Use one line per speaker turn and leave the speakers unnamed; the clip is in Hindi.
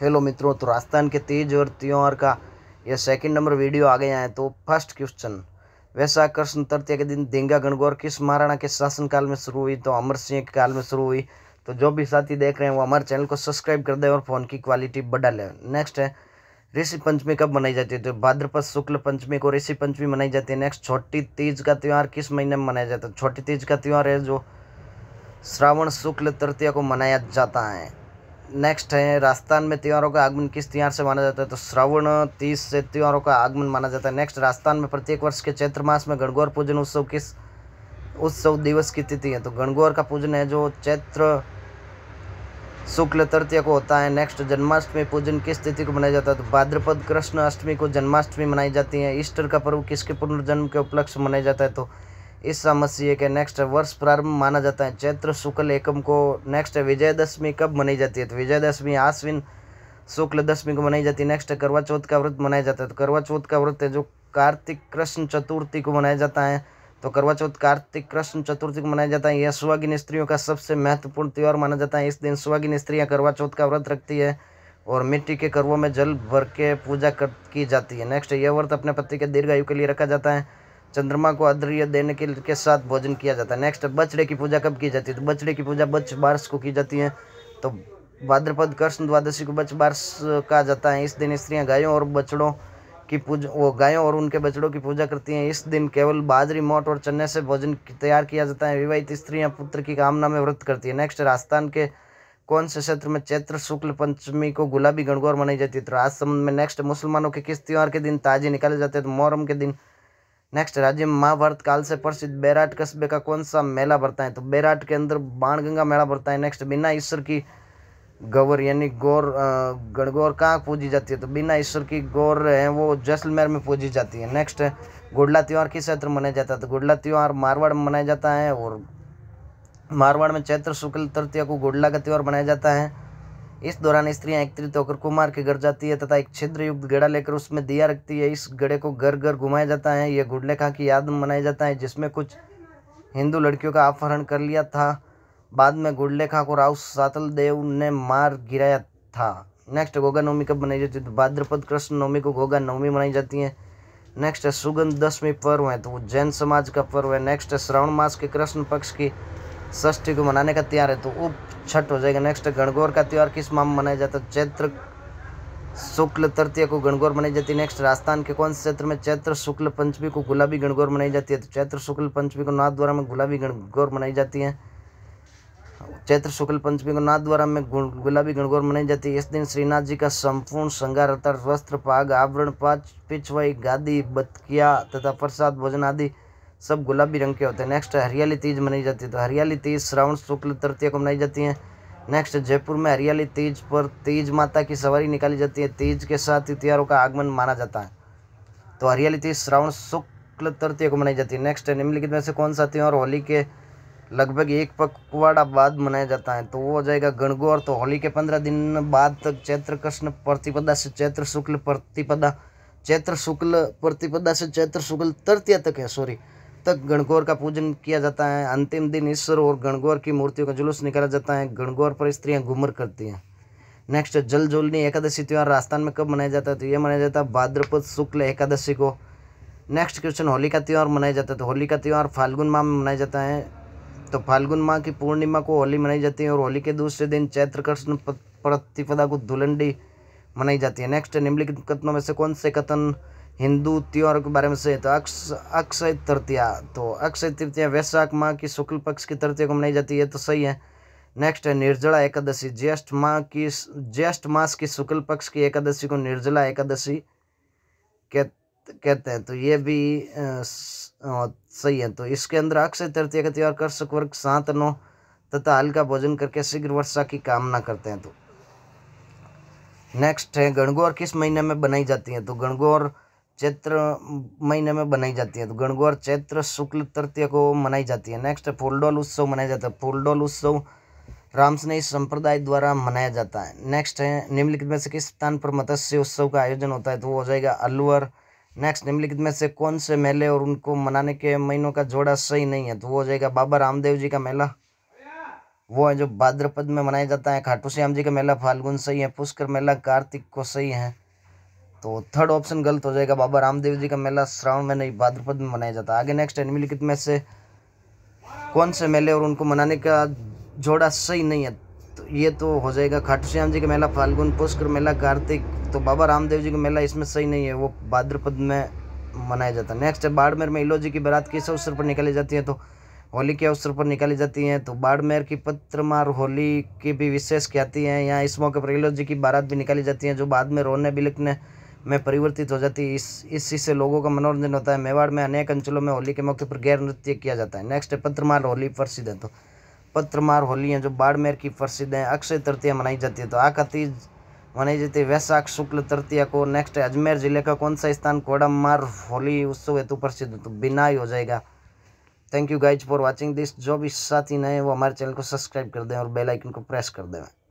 हेलो मित्रों तो राजस्थान के तेज और त्योहार का यह सेकंड नंबर वीडियो आ गया है तो फर्स्ट क्वेश्चन वैसा कृष्ण तृतीय के दिन देंगा गणगौर किस महाराणा के शासनकाल में शुरू हुई तो अमर सिंह के काल में शुरू हुई तो जो भी साथी देख रहे हैं वो हमारे चैनल को सब्सक्राइब कर दें और फ़ोन की क्वालिटी बढ़ा लें नेक्स्ट है ऋषि पंचमी कब मनाई जाती है तो भाद्रपद शुक्ल पंचमी को ऋषि पंचमी मनाई जाती है नेक्स्ट छोटी तीज का त्यौहार किस महीने में मनाया जाता है तो छोटी तीज का त्यौहार है जो श्रावण शुक्ल तृतीया को मनाया जाता है नेक्स्ट है राजस्थान में त्योहारों का आगमन किस त्यौहार से माना जाता है तो श्रावण तीस से त्योहारों का आगमन माना जाता है नेक्स्ट राजस्थान में प्रत्येक वर्ष के चैत्र मास में गणगौर पूजन उत्सव किस उत्सव दिवस की तिथि है तो गणगौर का पूजन है जो चैत्र शुक्ल तृतीय को होता है नेक्स्ट जन्माष्टमी पूजन किस तिथि को मनाया जाता है तो भाद्रपद कृष्ण अष्टमी को जन्माष्टमी मनाई जाती है ईस्टर का पर्व किसके पुनर्जन्म के उपलक्ष्य मनाया जाता है तो इस समस्या के नेक्स्ट वर्ष प्रारंभ माना जाता है चैत्र शुक्ल एकम को नेक्स्ट विजयदशमी कब मनाई जाती है तो विजयदशमी आश्विन शुक्ल दशमी को मनाई जाती है नेक्स्ट करवा चौथ का व्रत मनाया जाता है तो करवा चौथ का व्रत है जो कार्तिक कृष्ण चतुर्थी को मनाया जाता है तो करवा चौथ कार्तिक कृष्ण चतुर्थी को मनाया जाता है यह सुहागिन स्त्रियों का सबसे महत्वपूर्ण त्यौहार माना जाता है इस दिन सुहागिन स्त्रियाँ करवा चौथ का व्रत रखती है और मिट्टी के करवों में जल भर के पूजा कर की जाती है नेक्स्ट यह व्रत अपने पति के दीर्घायु के लिए रखा जाता है चंद्रमा को अर्घ्य देने के, के साथ भोजन किया जाता है नेक्स्ट बछड़े की पूजा कब की जाती है तो बछड़े की पूजा बच बारस को की जाती है तो भाद्रपद कृष्ण द्वादशी को बच बारस कहा जाता है इस दिन स्त्रियाँ गायों और बछड़ों की पूजा वो गायों और उनके बछड़ों की पूजा करती हैं इस दिन केवल बाजरी मोट और चने से भोजन तैयार किया जाता है विवाहित स्त्रियाँ पुत्र की कामना में व्रत करती है नेक्स्ट राजस्थान के कौन से क्षेत्र में चैत्र शुक्ल पंचमी को गुलाबी गणगौर मनाई जाती है तो राजसमंद में नेक्स्ट मुसलमानों के किस त्यौहार के दिन ताजे निकाले जाते हैं तो मोहरम के दिन नेक्स्ट राज्य में महाभारत काल से प्रसिद्ध बैराट कस्बे का कौन सा मेला भरता है तो बैराट के अंदर बाणगंगा मेला भरता है नेक्स्ट बिना ईश्वर की गौर यानी गौर गणगौर कहाँ पूजी जाती है तो बिना ईश्वर की गौर है वो जैसलमेर में पूजी जाती है नेक्स्ट गुडला त्यौहार किस क्षेत्र में मनाया जाता है तो गुडला त्यौहार मारवाड़ में मनाया जाता है और मारवाड़ में चैत्र शुक्ल तृतीया को गुडला का त्यौहार मनाया जाता है इस दौरान स्त्रियां एकत्रित होकर कुमार के घर जाती है तथा एक छिद्र युक्त गड़ा लेकर उसमें दिया रखती है इस गड़े को घर घर घुमाया जाता है यह गुडलेखा की याद में मनाया जाता है जिसमें कुछ हिंदू लड़कियों का अपहरण कर लिया था बाद में गुडलेखा को राव सातल देव ने मार गिराया था नेक्स्ट गोगा नवमी कब मनाई जाती है तो भाद्रपद कृष्ण नवमी को गोगा नवमी मनाई जाती है नेक्स्ट है सुगंध दशमी पर्व है तो वो जैन समाज का पर्व है नेक्स्ट है श्रावण मास के कृष्ण पक्ष की षष्ठी को मनाने का त्यौहार है तो वो छठ हो जाएगा नेक्स्ट गणगौर का त्यौहार किस माह में मनाया जाता है चैत्र शुक्ल तृतीय को गणगौर मनाई जाती है नेक्स्ट राजस्थान के कौन से क्षेत्र में चैत्र शुक्ल पंचमी को गुलाबी गणगौर मनाई जाती है तो चैत्र शुक्ल पंचमी को नाथ द्वारा में गुलाबी गणगौर मनाई जाती है चैत्र शुक्ल पंचमी को नाथ द्वारा में गुलाबी गणगौर मनाई जाती है इस दिन श्रीनाथ जी का संपूर्ण श्रृंगार अर्थात वस्त्र पाग आवरण पाच पिछवाई गादी बतकिया तथा प्रसाद भोजन आदि सब गुलाबी रंग के होते हैं नेक्स्ट हरियाली तीज मनाई जाती है तो हरियाली तीज श्रावण शुक्ल तृतीय को मनाई जाती है नेक्स्ट जयपुर में हरियाली तीज पर तीज माता की सवारी निकाली जाती है तीज के साथ ही त्योहारों का आगमन माना जाता है तो हरियाली तीज श्रावण शुक्ल तृतीय को मनाई जाती है नेक्स्ट निम्नलिखित में से कौन सा त्यौहार होली के लगभग एक पखवाड़ा बाद मनाया जाता है तो वो हो जाएगा गणगौर तो होली के पंद्रह दिन बाद तक चैत्र कृष्ण प्रतिपदा से चैत्र शुक्ल प्रतिपदा चैत्र शुक्ल प्रतिपदा से चैत्र शुक्ल तृतीय तक है सॉरी तक गणगौर का पूजन किया जाता है अंतिम दिन ईश्वर और गणगौर की मूर्तियों का जुलूस निकाला जाता है गणगौर पर स्त्रियाँ घूमर करती हैं नेक्स्ट जल जोलनी एकादशी त्यौहार राजस्थान में कब मनाया जाता है तो यह मनाया जाता है भाद्रपद शुक्ल एकादशी को नेक्स्ट क्वेश्चन होली का त्यौहार मनाया जाता है तो होली का त्यौहार फाल्गुन माह में मनाया जाता है तो फाल्गुन माह की पूर्णिमा को होली मनाई जाती है और होली के दूसरे दिन चैत्र कृष्ण प्रतिपदा को धुलंडी मनाई जाती है नेक्स्ट निम्नलिखित कथनों में से कौन से कथन हिंदू त्यौहार के बारे में से तो अक्ष अक्षय तृतीया तो अक्षय तृतीया वैशाख माह की शुक्ल पक्ष की तृतीया को मनाई जाती है तो सही है नेक्स्ट है निर्जला एकादशी ज्येष्ठ माह की ज्येष्ठ मास की शुक्ल पक्ष की एकादशी को निर्जला एकादशी कह कहते हैं तो ये भी आ, सही है तो इसके अंदर अक्षय तृतीया का त्यौहार कर्षक वर्ग सात नौ तथा हल्का भोजन करके शीघ्र वर्षा की कामना करते हैं तो नेक्स्ट है गणगौर किस महीने में बनाई जाती है तो गणगौर चैत्र महीने में बनाई जाती है तो गणगौर चैत्र शुक्ल तृतीय को मनाई जाती है नेक्स्ट फुलडोल उत्सव मनाया जाता है फुलडोल उत्सव रामसनेही संप्रदाय द्वारा मनाया जाता है नेक्स्ट है निम्नलिखित में से किस स्थान पर मत्स्य उत्सव का आयोजन होता है तो वो हो जाएगा अलवर नेक्स्ट निम्नलिखित में से कौन से मेले और उनको मनाने के महीनों का जोड़ा सही नहीं है तो वो हो जाएगा बाबा रामदेव जी का मेला वो है जो भाद्रपद में मनाया जाता है खाटू श्याम जी का मेला फाल्गुन सही है पुष्कर मेला कार्तिक को सही है तो थर्ड ऑप्शन गलत हो जाएगा बाबा रामदेव जी का मेला श्रावण में नहीं भाद्रपद में मनाया जाता आगे नेक्स्ट है लिखित में से कौन से मेले और उनको मनाने का जोड़ा सही नहीं है तो ये तो हो जाएगा खाटू श्याम जी का मेला फाल्गुन पुष्कर मेला कार्तिक तो बाबा रामदेव जी का मेला इसमें सही नहीं है वो भाद्रपद में मनाया जाता है नेक्स्ट है बाड़मेर में इलोजी की बारात किस अवसर पर निकाली जाती है तो होली के अवसर पर निकाली जाती है तो बाड़मेर की पत्रमार होली की भी विशेष ख्याति है यहाँ इस मौके पर इलोजी की बारात भी निकाली जाती है जो बाद में रोने बिलकने में परिवर्तित हो जाती है इस इसी से लोगों का मनोरंजन होता है मेवाड़ में अनेक अंचलों में होली के मौके पर गैर नृत्य किया जाता है नेक्स्ट है पत्रमार होली प्रसिद्ध है तो पत्रमार होली है जो बाड़मेर की प्रसिद्ध है अक्षय तृतीया मनाई जाती है तो आका तीज मनाई जाती है वैशाख शुक्ल तृतीया को नेक्स्ट है अजमेर जिले का कौन सा स्थान कोडमार होली उत्सव हेतु प्रसिद्ध तो बिना ही हो जाएगा thank you guys for watching this जो भी साथी नए वो हमारे चैनल को सब्सक्राइब कर दें और बेलाइकन को प्रेस कर दें